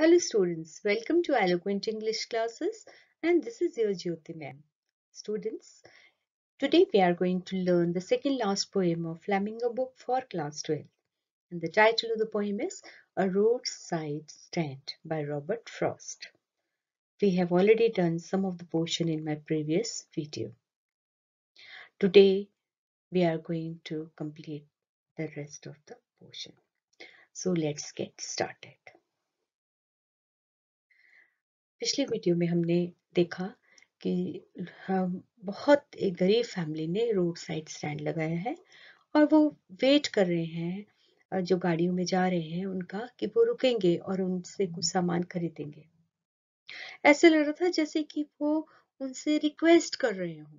Hello students, welcome to Eloquent English classes and this is your Jyoti ma'am. Students, today we are going to learn the second last poem of Flamingo book for class 12. And the title of the poem is A Roadside Stand by Robert Frost. We have already done some of the portion in my previous video. Today we are going to complete the rest of the portion. So let's get started. पिछले video में हमने देखा कि हम बहुत एक गरीब family ने रोड साइड स्टैंड लगाया है और वो वेट कर रहे हैं जो गाड़ियों में जा रहे हैं उनका कि वो रुकेंगे और उनसे कुछ सामान खरीदेंगे ऐसे लग रहा था जैसे कि वो उनसे रिक्वेस्ट कर रहे हों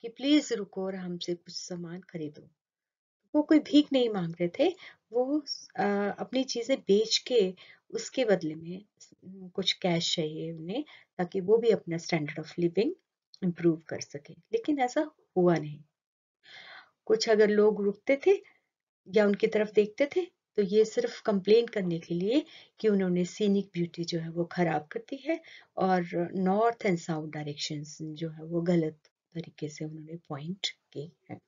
कि प्लीज रुको और हमसे कुछ सामान खरीदो वो कोई भीख नहीं मांग रहे थे वो अपनी चीजें बेच के उसके बदले में कुछ कैश चाहिए उन्हें ताकि वो भी अपना स्टैंडर्ड ऑफ लिविंग इम्प्रूव कर सके लेकिन ऐसा हुआ नहीं कुछ अगर लोग रुकते थे या उनकी तरफ देखते थे तो ये सिर्फ कंप्लेन करने के लिए कि उन्होंने सीनिक ब्यूटी जो है वो खराब करती है और नॉर्थ एंड साउथ डायरेक्शन जो है वो गलत तरीके से उन्होंने पॉइंट की है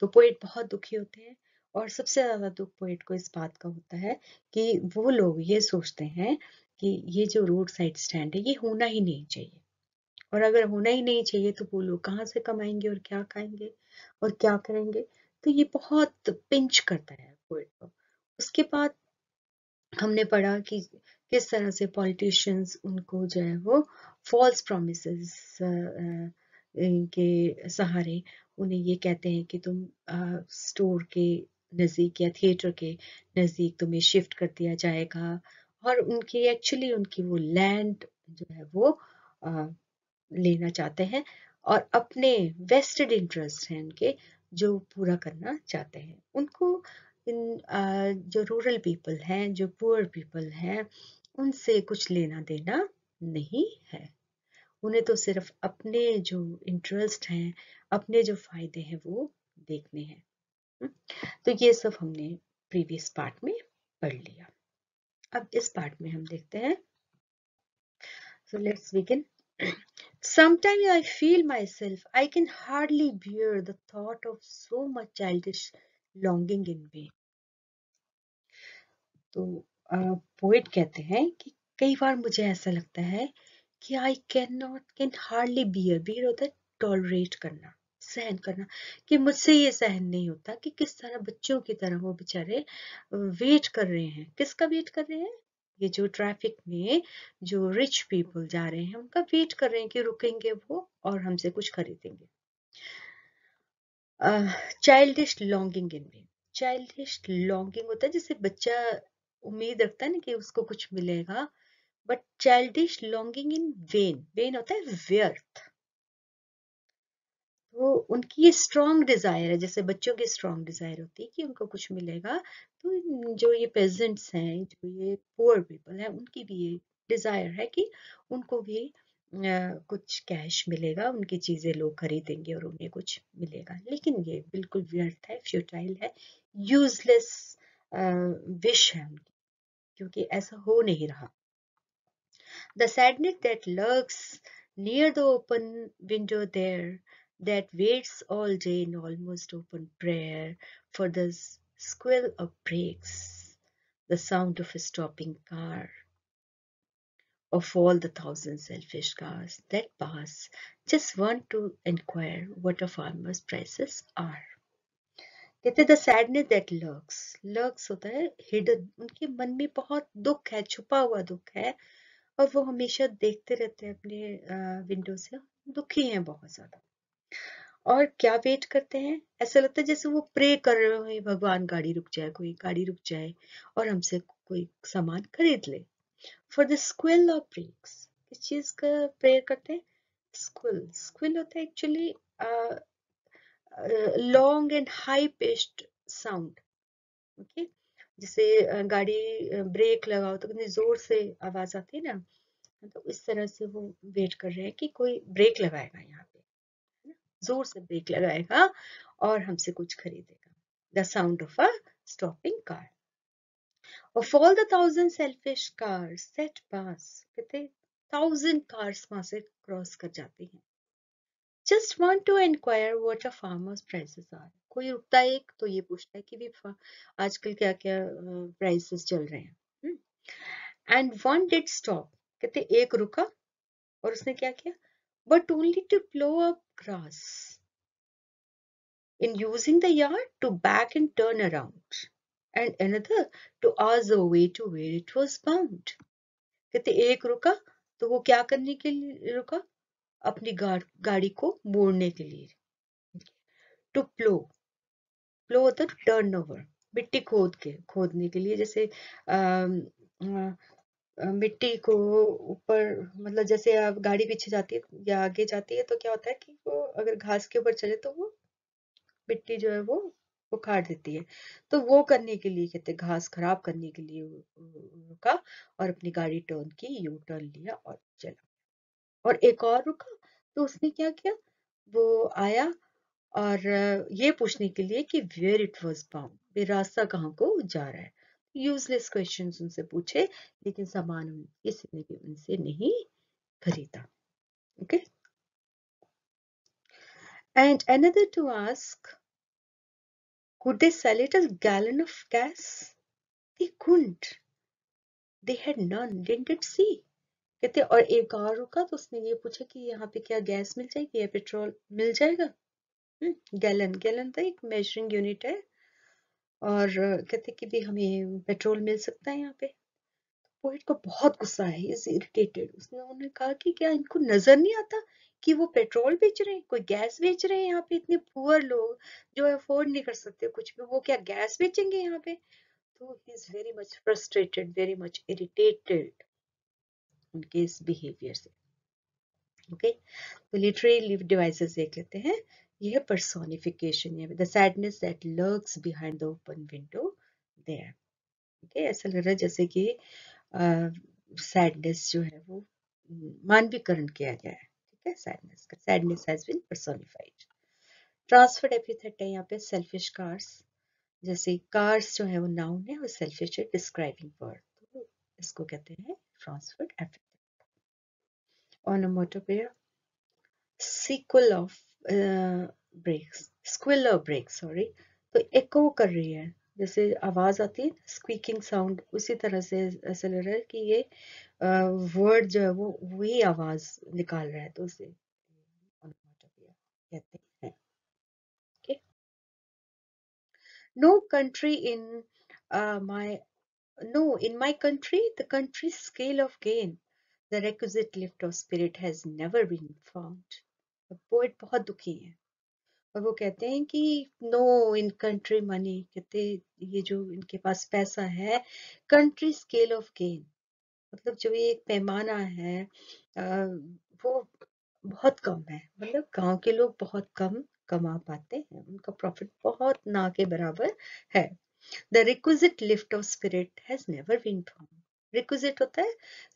तो पोइट बहुत दुखी होते हैं और सबसे ज़्यादा दुख पोइट को इस बात का होता है कि वो लोग ये सोचते हैं कि ये जो रोड साइड स्टैंड है ये होना ही नहीं चाहिए और अगर होना ही नहीं चाहिए तो वो लोग कहाँ से कमाएंगे और क्या खाएंगे और क्या करेंगे तो ये बहुत पिंच करता है पोइट को उसके बाद हमने पढ़ा कि किस तरह से पॉलिटिशियंस उनको जो है वो फॉल्स प्रोमिस के सहारे उन्हें ये कहते हैं कि तुम स्टोर के नज़दीक या थिएटर के नज़दीक तुम्हें शिफ्ट कर दिया जाएगा और उनकी एक्चुअली उनकी वो लैंड जो है वो आ, लेना चाहते हैं और अपने वेस्टेड इंटरेस्ट हैं उनके जो पूरा करना चाहते हैं उनको इन आ, जो रूरल पीपल हैं जो पुअर पीपल हैं उनसे कुछ लेना देना नहीं है उन्हें तो सिर्फ अपने जो इंटरेस्ट हैं अपने जो फायदे हैं वो देखने हैं हम्म। तो ये सब हमने प्रीवियस पार्ट में पढ़ लिया अब इस पार्ट में हम देखते हैं so let's begin sometimes i feel myself i can hardly bear the thought of so much childish longing in vain तो पोइट कहते हैं कि कई बार मुझे ऐसा लगता है कि I can not can hardly bear bear होता है टॉलरेट करना सहन करना कि मुझसे ये सहन नहीं होता कि किस तरह बच्चों की तरह वो बेचारे वेट कर रहे हैं किसका वेट कर रहे हैं ये जो ट्रैफिक में जो रिच पीपल जा रहे हैं उनका वेट कर रहे हैं कि रुकेंगे वो और हमसे कुछ खरीदेंगे चाइल्डिश लॉन्गिंग इन में चाइल्डिश लॉन्गिंग होता है जैसे बच्चा उम्मीद रखता है ना कि उसको कुछ मिलेगा but childish longing in vain vain होता है व्यर्थ तो उनकी ये स्ट्रॉन्ग डिज़ायर है जैसे बच्चों की स्ट्रॉन्ग डिज़ायर होती है कि उनको कुछ मिलेगा तो जो ये पेजेंट्स हैं जो ये पुअर पीपल हैं उनकी भी ये डिज़ायर है कि उनको भी कुछ कैश मिलेगा उनकी चीज़ें लोग खरीदेंगे और उन्हें कुछ मिलेगा लेकिन ये बिल्कुल व्यर्थ है फ्यूटाइल है यूजलेस विश है उनकी क्योंकि ऐसा हो नहीं रहा the sadness that lurks near the open window there that waits all day in almost open prayer for the squeal of brakes, the sound of a stopping car, of all the thousand selfish cars that pass, just want to inquire what a farmer's prices are. कहते the sadness that lurks lurks होता है hidden उनके मन में बहुत दुख है छुपा हुआ दुख है और वो हमेशा देखते रहते हैं अपने विंडो से दुखी हैं बहुत ज्यादा और क्या वेट करते हैं ऐसा लगता है जैसे वो प्रे कर रहे हो भगवान गाड़ी रुक जाए कोई गाड़ी रुक जाए और हमसे कोई सामान खरीद ले for the squeal of brakes किस चीज का प्रेयर करते हैं स्क्विल स्क्विल होता है actually long and high pitched sound okay जैसे गाड़ी ब्रेक लगाओ तो कितनी जोर से आवाज आती है ना तो इस तरह से वो वेट कर रहे हैं कि कोई ब्रेक लगाएगा यहाँ पे जोर से ब्रेक लगाएगा और हमसे कुछ खरीदेगा the sound of a stopping car of all the thousand selfish cars that pass, कितने thousand cars वहां से क्रॉस कर जाती हैं just want to enquire what a farmer's prices are कोई रुकता है एक तो ये पूछता है कि भी आजकल क्या क्या प्राइसेस चल रहे हैं एंड वन डिड स्टॉप कहते एक रुका और उसने क्या किया but only to blow up grass. In using the yard to back and turn around and another to ask the way to where it was bound. कहते ek ruka to wo kya karne ke liye ruka apni gaadi ko modne ke liye to plow plow the turnover turn over मिट्टी खोद के खोदने के लिए जैसे मिट्टी को ऊपर मतलब जैसे आप गाड़ी पीछे जाती है या आगे जाती है तो क्या होता है कि वो अगर घास के ऊपर चले तो वो मिट्टी जो है वो उखाड़ देती है तो वो करने के लिए कहते घास खराब करने के लिए रुका और अपनी गाड़ी टर्न की यू टर्न लिया और चला और एक और रुका तो उसने क्या किया वो आया और ये पूछने के लिए कि वेयर इट वॉज बाउंड रास्ता कहाँ को जा रहा है यूजलेस क्वेश्चन उनसे पूछे लेकिन सामान किसी ने भी उनसे नहीं खरीदा okay and another to ask could they sell it as gallon of gas they couldn't they had none didn't it see कहते और एक और रुका तो उसने ये पूछा कि यहाँ पे क्या गैस मिल जाएगी या पेट्रोल मिल जाएगा हम्म, gallon gallon तो एक measuring unit है और कहते कि भी हमें पेट्रोल मिल सकता है यहाँ पे पोइट को बहुत गुस्सा है इज इरिटेटेड उसने उन्होंने कहा कि क्या इनको नजर नहीं आता कि वो पेट्रोल बेच रहे हैं कोई गैस बेच रहे हैं यहाँ पे इतने पुअर लोग जो अफोर्ड नहीं कर सकते कुछ भी वो क्या गैस बेचेंगे यहाँ पे तो he is very much frustrated very much irritated उनके इस बिहेवियर से ओके तो लिटरेरी लिव डिवाइसेस देख लेते हैं यह personification है the sadness that lurks behind the open window there okay, ऐसा लग रहा है जैसे कि सैडनेस uh, जो है वो मानवीकरण किया गया है ठीक है सैडनेस का sadness has been personified transferred epithet है यहाँ पे सेल्फिश कार्स जैसे कार्स जो है वो नाउन है और सेल्फिश है डिस्क्राइबिंग वर्ड तो इसको कहते हैं transferred epithet onomatopoeia squeal of brakes squealer brake sorry तो एको कर रही है जैसे आवाज़ आती है स्क्वीकिंग साउंड उसी तरह से ऐसा लग रहा है कि ये वर्ड जो है वो वही आवाज़ निकाल रहा है तो उसे कहते हैं okay? No country in uh, my no in my country the country's scale of gain the requisite lift of spirit has never been found poet बहुत दुखी है और वो कहते हैं कि नो इन कंट्री मनी कहते ये जो इनके पास पैसा है कंट्री स्केल ऑफ गेन मतलब जो ये एक पैमाना है वो बहुत कम है मतलब गांव के लोग बहुत कम कमा पाते हैं उनका प्रॉफिट बहुत ना के बराबर है the requisite lift of spirit has never been found requisite होता है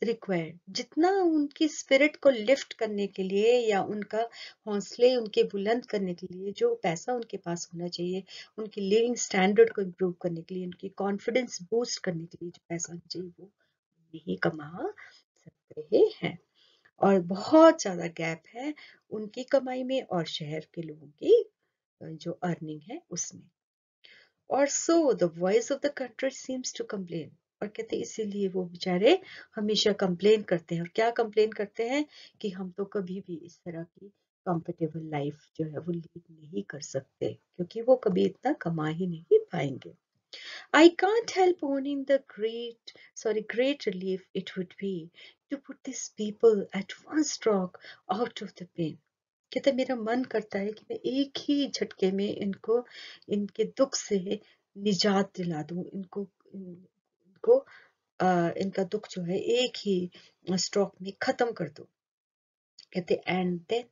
रिक्वायर्ड जितना उनकी स्पिरिट को लिफ्ट करने के लिए या उनका हौसले उनके बुलंद करने के लिए जो पैसा उनके पास होना चाहिए उनकी लिविंग स्टैंडर्ड को इम्प्रूव करने के लिए उनकी कॉन्फिडेंस बूस्ट करने के लिए जो पैसा होना चाहिए वो नहीं कमा सकते हैं और बहुत ज़्यादा गैप है उनकी कमाई में और शहर के लोगों की जो अर्निंग है उसमें और so the voice of the country seems to complain और कहते इसीलिए वो बेचारे हमेशा कंप्लेन करते हैं और क्या कंप्लेन करते हैं कि हम तो कभी भी इस तरह की कंफर्टेबल लाइफ जो है वो लीड नहीं कर सकते क्योंकि वो कभी इतना कमा ही नहीं पाएंगे I can't help help in the great sorry great relief it would be to put this people at one stroke out of the pen कहते मेरा मन करता है कि मैं एक ही झटके में इनको इनके दुख से निजात दिला दूं इनको को आ, इनका दुख जो है एक ही स्ट्रोक में खत्म कर दो कहते and then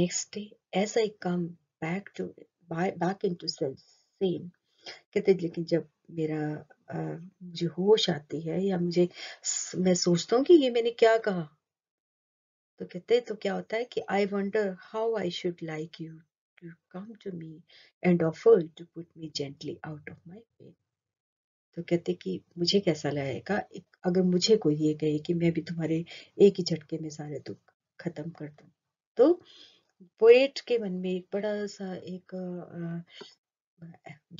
next day as I come back to back in to same कहते लेकिन जब मेरा आ, मुझे होश आती है या मुझे मैं सोचता हूँ कि ये मैंने क्या कहा तो कहते तो क्या होता है कि I wonder how I should like you to come to me and offer to put me gently out of my pain तो कहते कि मुझे कैसा लगेगा अगर मुझे कोई ये कहे कि मैं भी तुम्हारे एक ही झटके में सारे दुख खत्म कर दूं तो पोएट के मन में एक बड़ा सा एक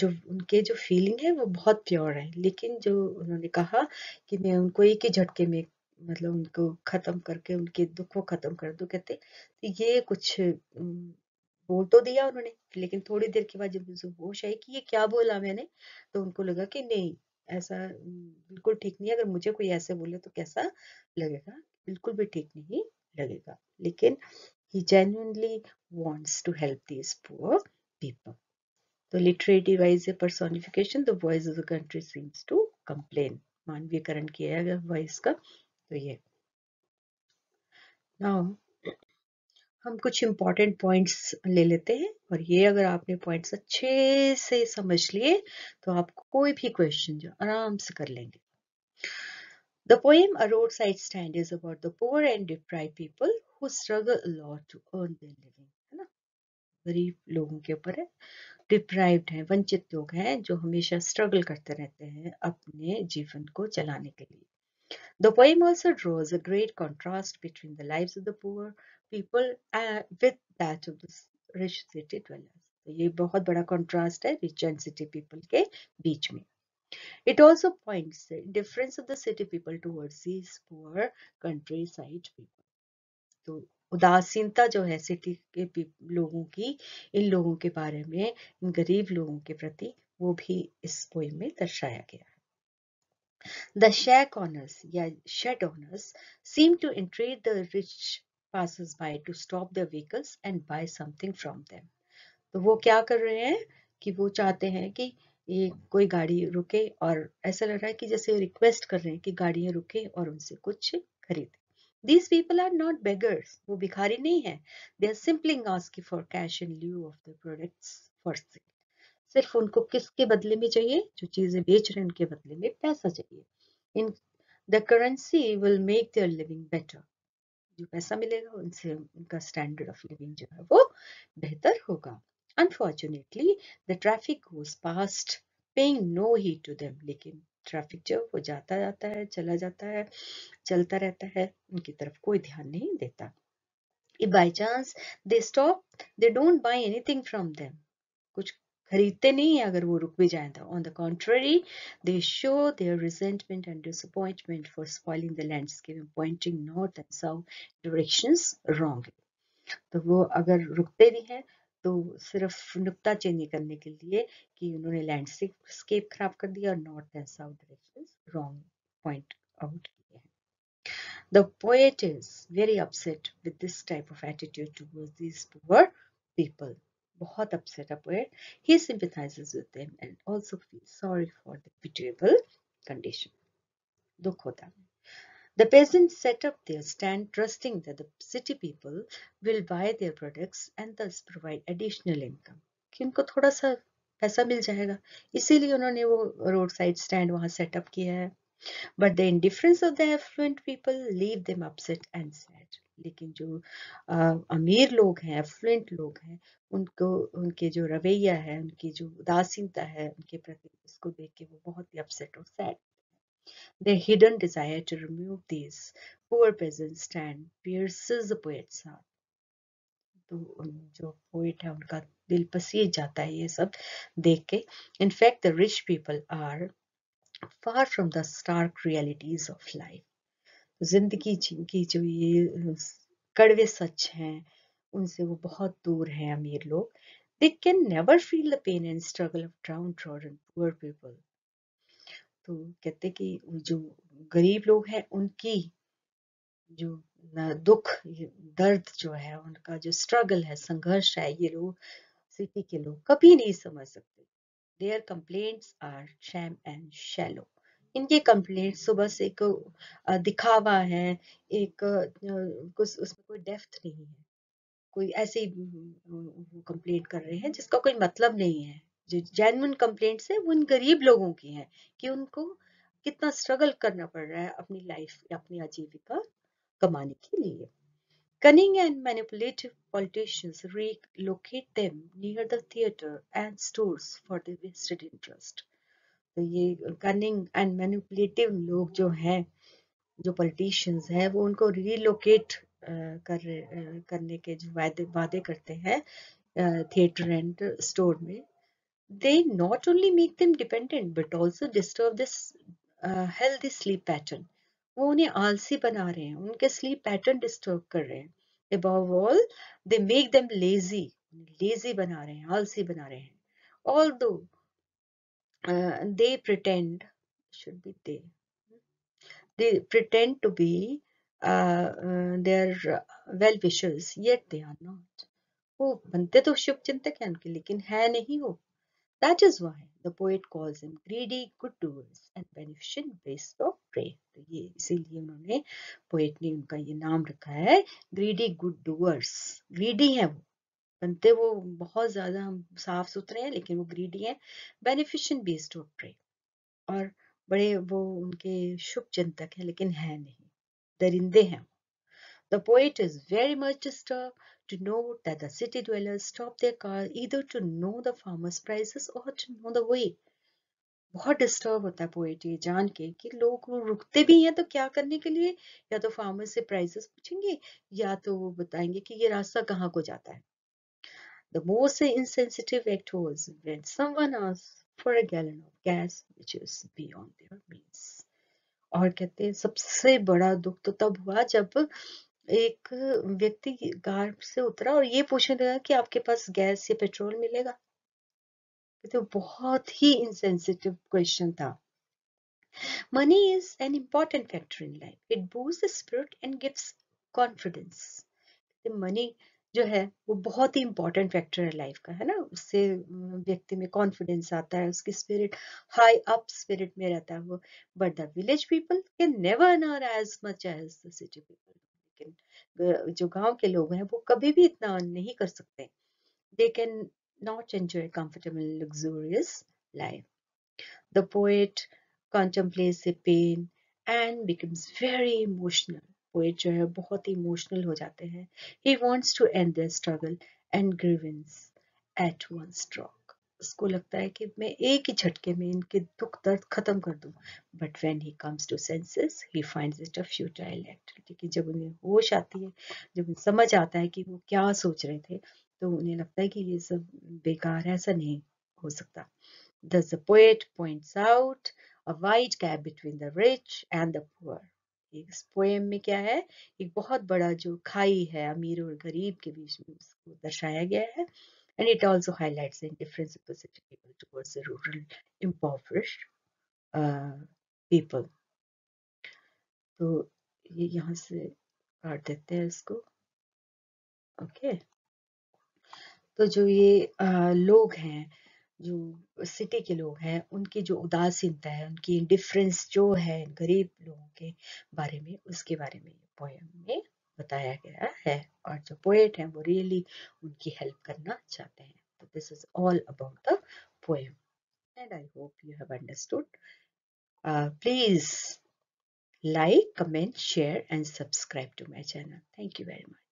जो उनके जो फीलिंग है वो बहुत प्योर है लेकिन जो उन्होंने कहा कि मैं उनको एक ही झटके में मतलब उनको खत्म करके उनके दुख को खत्म कर दूं कहते ये कुछ बोल तो दिया उन्होंने लेकिन थोड़ी देर के बाद जब उसे होश आई कि ये क्या बोला मैंने तो उनको लगा कि नहीं ऐसा बिल्कुल ठीक नहीं अगर मुझे कोई ऐसे बोले तो कैसा लगेगा बिल्कुल भी ठीक नहीं लगेगा लेकिन he genuinely wants to help these poor people तो literary wise a personification the voice of the country seems to complain मानवीयकरण किया गया वॉइस का तो ये नाउ हम कुछ इंपॉर्टेंट पॉइंट्स ले लेते हैं और ये अगर आपने पॉइंट्स अच्छे से समझ लिए तो आप कोई भी क्वेश्चन जो आराम से कर लेंगे the poem a road side stand is about the poor and deprive people who struggle to earn their living है ना गरीब लोगों के ऊपर है डिप्राइव्ड हैं वंचित लोग हैं जो हमेशा स्ट्रगल करते रहते हैं अपने जीवन को चलाने के लिए the poem also draws a great contrast between the life of the poor people with that of the rich city dwellers ये बहुत बड़ा कंट्रास्ट है रिच एंड सिटी पीपल के बीच में it also point difference of the city people towards these poor country side people तो उदासीनता जो है सिटी के लोगों की इन लोगों के बारे में इन गरीब लोगों के प्रति वो भी इस पोईम में दर्शाया गया है द शेक ऑनर्स या shed owners seem to entreat the rich passers-by to stop their vehicles and buy something from them. तो वो क्या कर रहे हैं कि वो चाहते हैं कि ये कोई गाड़ी रुके और ऐसा लग रहा है कि जैसे रिक्वेस्ट कर रहे हैं कि गाड़ियां रुके और उनसे कुछ खरीदे These people are not beggars. वो भिखारी नहीं है They are simply asking for cash in lieu of the products for sale. सिर्फ उनको किसके बदले में चाहिए जो चीजें बेच रहे हैं उनके बदले में पैसा चाहिए in the currency will make their living better जो पैसा मिलेगा उनसे उनका स्टैंडर्ड ऑफ लिविंग जो है वो बेहतर होगा unfortunately the traffic goes past paying no heed to them लेकिन ट्रैफिक जो वो जाता जाता है चला जाता है चलता रहता है उनकी तरफ कोई ध्यान नहीं देता if by chance they stop they don't buy anything from them कुछ खरीदते नहीं है अगर वो रुक भी जाए तो on the contrary they show their resentment and disappointment for spoiling the landscape and pointing north and south directions wrongly तो वो अगर रुकते भी हैं तो सिर्फ नुकता चेंज करने के लिए कि उन्होंने लैंडस्केप खराब कर दिया और north and south direction wrong point out किए हैं The poet is very upset with this type of attitude towards these poor people. बहुत He sympathizes with them and also feels sorry for the pitiable condition. The peasants set up their stand trusting that the city people will buy their products and thus provide additional income. कि उनको थोड़ा सा पैसा मिल जाएगा इसीलिए उन्होंने वो road side stand वहां सेटअप किया है but the indifference of the affluent people leave them upset and sad लेकिन जो आ, अमीर लोग हैं एफ्लुएंट लोग हैं उनको उनके जो रवैया है उनकी जो उदासीनता है उनके प्रति उसको देख के वो बहुत ही अपसेट और sad The hidden desire to remove these poor peasant stand pierces the poet's heart. तो जो पोइट है उनका दिल पसीज जाता है ये सब देख के in fact the rich people are far from the stark realities of life. ज़िंदगी की जो ये कड़वे सच हैं उनसे वो बहुत दूर हैं अमीर लोग they can never feel the pain and struggle of downtrodden poor people तो कहते कि जो गरीब लोग हैं उनकी जो दुख दर्द जो है उनका जो स्ट्रगल है संघर्ष है ये लोग सिटी के लोग कभी नहीं समझ सकते their complaints are sham and shallow इनकी कंप्लेंट सुबह से एक दिखावा है एक कुछ उसमें कोई डेफ्थ नहीं है कोई ऐसी कंप्लेंट कर रहे हैं जिसका कोई मतलब नहीं है जो जेनुअन कंप्लेंट्स है वो इन गरीब लोगों की है कि उनको कितना स्ट्रगल करना पड़ रहा है अपनी लाइफ अपनी आजीविका कमाने के लिए cunning and manipulative politicians relocate them near the theatre and stores for the vested interest तो ये कनिंग एंड मैनिपुलेटिव लोग जो हैं जो पॉलिटिशियंस हैं वो उनको रिलोकेट कर करने के जो वादे वादे करते हैं थिएटर एंड स्टोर में they not only make them dependent but also disturb this healthy sleep pattern वो उन्हें आलसी बना रहे हैं उनके स्लीप पैटर्न डिस्टर्ब कर रहे हैं above all they make them lazy lazy बना रहे हैं आलसी बना रहे हैं although Uh, they pretend should be they they pretend to be uh, uh, their uh, well wishers yet they are not वो बनते तो शुभ चिंतक हैं उनके लेकिन है नहीं वो that is why the poet calls in greedy good doers and beneficent best of pray तो ये इसीलिए उन्होंने पोएट ने उनका ये नाम रखा है ग्रीडी गुड डूअर्स ग्रीडी है वो बनते वो बहुत ज़्यादा हम साफ सुथरे हैं लेकिन वो ग्रीडी हैं बेनिफिशियन बेस्ड ऑफ प्रे और बड़े वो उनके शुभ चिंतक हैं लेकिन है नहीं दरिंदे हैं the poet is very much disturbed to know that the city dwellers stop their car either to know the farmer's prices or to know the way. बहुत डिस्टर्ब होता है पोएट ये जान के कि लोग रुकते भी हैं तो क्या करने के लिए या तो फार्मर से प्राइसेस पूछेंगे या तो वो बताएंगे कि ये रास्ता कहाँ को जाता है The most insensitive act was when someone asks for a gallon of gas which is beyond their means. और कहते हैं सबसे बड़ा दुख तो तब हुआ जब एक व्यक्ति कार से उतरा और ये पूछने लगा कि आपके पास गैस या पेट्रोल मिलेगा तो बहुत ही इनसेंसिटिव क्वेश्चन था money is an important factor in life it boost the spirit and gives confidence money जो है वो बहुत ही इंपॉर्टेंट फैक्टर है लाइफ का है ना उससे व्यक्ति में कॉन्फिडेंस आता है उसकी स्पिरिट हाई अप स्पिरिट में रहता है वो but the village people can never earn as much as the city people लेकिन जो गांव के लोग हैं वो कभी भी इतना अर्न नहीं कर सकते they can not enjoy comfortable luxurious life the poet contemplates a pain and becomes very emotional poet जो है बहुत इमोशनल हो जाते हैं he wants to end the struggle and grievance at one stroke उसको लगता है कि मैं एक ही झटके में इनके दुख दर्द खत्म कर दूं but when he comes to senses he finds it a futile activity कि जब उन्हें होश आती है जब उन्हें समझ आता है कि वो क्या सोच रहे थे तो उन्हें लगता है कि ये सब बेकार है ऐसा नहीं हो सकता Thus, the poet points out a wide gap between the rich and the एक पोएम में क्या है एक बहुत बड़ा जो खाई है अमीर और गरीब के बीच में उसको दर्शाया गया है and it also highlight difference rural impoverish people तो ये यहाँ से काट देते हैं इसको ओके okay. तो जो ये आ, uh, लोग हैं जो सिटी के लोग हैं उनकी जो उदासीनता है उनकी डिफरेंस जो है गरीब लोगों के बारे में उसके बारे में पोएम में बताया गया है और जो पोएट हैं वो रियली उनकी हेल्प करना चाहते हैं तो this is all about the poem and I hope you have understood please like comment share and subscribe to my channel thank you very much